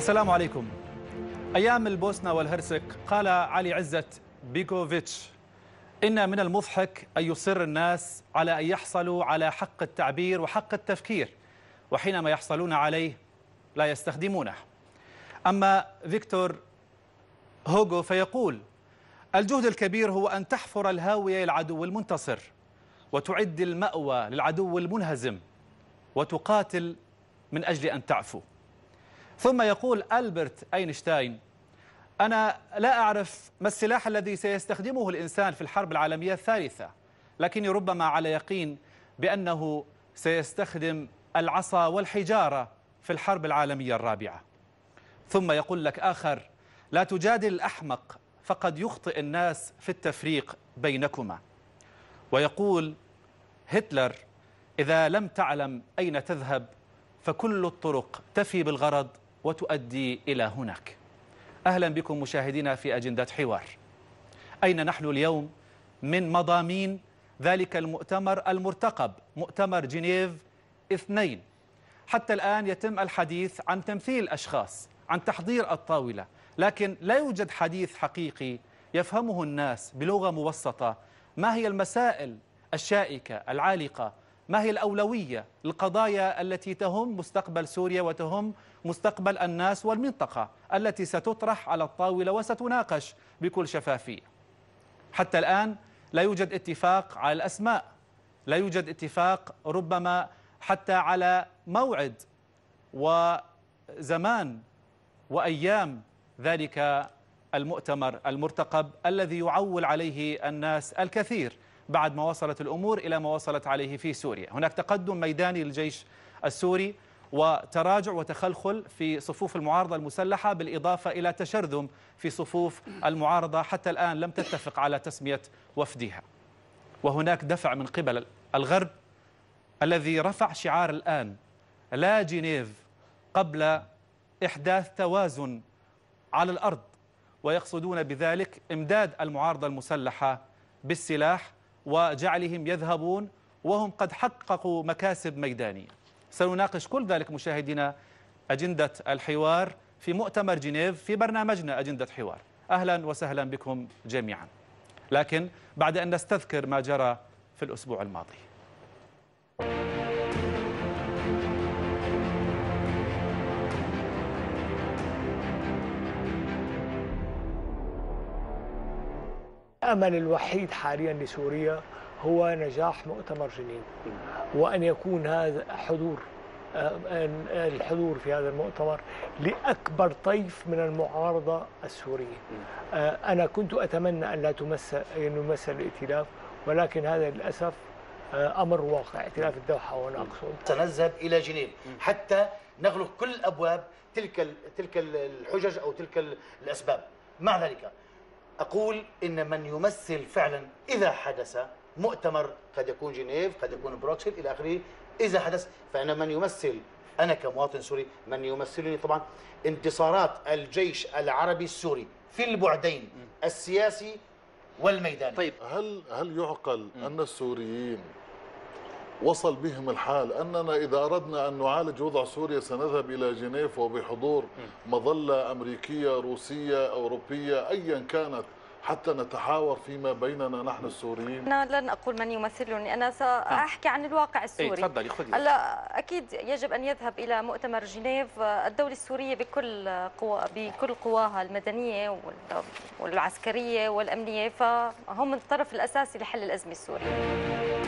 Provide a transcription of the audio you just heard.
السلام عليكم أيام البوسنة والهرسك قال علي عزت بيكوفيتش إن من المضحك أن يصر الناس على أن يحصلوا على حق التعبير وحق التفكير وحينما يحصلون عليه لا يستخدمونه أما فيكتور هوغو فيقول الجهد الكبير هو أن تحفر الهاوية للعدو المنتصر وتعد المأوى للعدو المنهزم وتقاتل من أجل أن تعفو ثم يقول ألبرت أينشتاين أنا لا أعرف ما السلاح الذي سيستخدمه الإنسان في الحرب العالمية الثالثة لكني ربما على يقين بأنه سيستخدم العصا والحجارة في الحرب العالمية الرابعة ثم يقول لك آخر لا تجادل الأحمق فقد يخطئ الناس في التفريق بينكما ويقول هتلر إذا لم تعلم أين تذهب فكل الطرق تفي بالغرض وتؤدي إلى هناك أهلا بكم مشاهدينا في أجندة حوار أين نحن اليوم من مضامين ذلك المؤتمر المرتقب مؤتمر جنيف اثنين حتى الآن يتم الحديث عن تمثيل أشخاص عن تحضير الطاولة لكن لا يوجد حديث حقيقي يفهمه الناس بلغة مبسطة ما هي المسائل الشائكة العالقة ما هي الأولوية القضايا التي تهم مستقبل سوريا وتهم مستقبل الناس والمنطقة التي ستطرح على الطاولة وستناقش بكل شفافية حتى الآن لا يوجد اتفاق على الأسماء لا يوجد اتفاق ربما حتى على موعد وزمان وأيام ذلك المؤتمر المرتقب الذي يعول عليه الناس الكثير بعد ما وصلت الأمور إلى ما وصلت عليه في سوريا هناك تقدم ميداني للجيش السوري وتراجع وتخلخل في صفوف المعارضة المسلحة بالإضافة إلى تشرذم في صفوف المعارضة حتى الآن لم تتفق على تسمية وفدها وهناك دفع من قبل الغرب الذي رفع شعار الآن لا جنيف قبل إحداث توازن على الأرض ويقصدون بذلك إمداد المعارضة المسلحة بالسلاح وجعلهم يذهبون وهم قد حققوا مكاسب ميدانية سنناقش كل ذلك مشاهدينا أجندة الحوار في مؤتمر جنيف في برنامجنا أجندة حوار أهلا وسهلا بكم جميعا لكن بعد أن نستذكر ما جرى في الأسبوع الماضي الأمل الوحيد حاليا لسوريا هو نجاح مؤتمر جنين وأن يكون هذا حضور آه، آه، الحضور في هذا المؤتمر لأكبر طيف من المعارضة السورية آه، أنا كنت أتمنى أن لا تمثل أن يمثل الائتلاف ولكن هذا للأسف أمر واقع ائتلاف الدوحة وأنا أقصد سنذهب إلى جنين حتى نغلق كل أبواب تلك تلك الحجج أو تلك الأسباب مع ذلك أقول إن من يمثل فعلا إذا حدث مؤتمر قد يكون جنيف قد يكون بروكسل إلى آخره إذا حدث فأنا من يمثل أنا كمواطن سوري من يمثلني طبعا انتصارات الجيش العربي السوري في البعدين السياسي والميداني طيب هل هل يعقل م. أن السوريين وصل بهم الحال أننا إذا أردنا أن نعالج وضع سوريا سنذهب إلى جنيف وبحضور مظلة أمريكية روسية أوروبية أيا كانت حتى نتحاور فيما بيننا نحن السوريين أنا لن أقول من يمثلني أنا سأحكي عن الواقع السوري إيه، تفضلي خذي هلا أكيد يجب أن يذهب إلى مؤتمر جنيف آه، الدولة السورية بكل قوى بكل قواها المدنية والعسكرية والأمنية فهم الطرف الأساسي لحل الأزمة السورية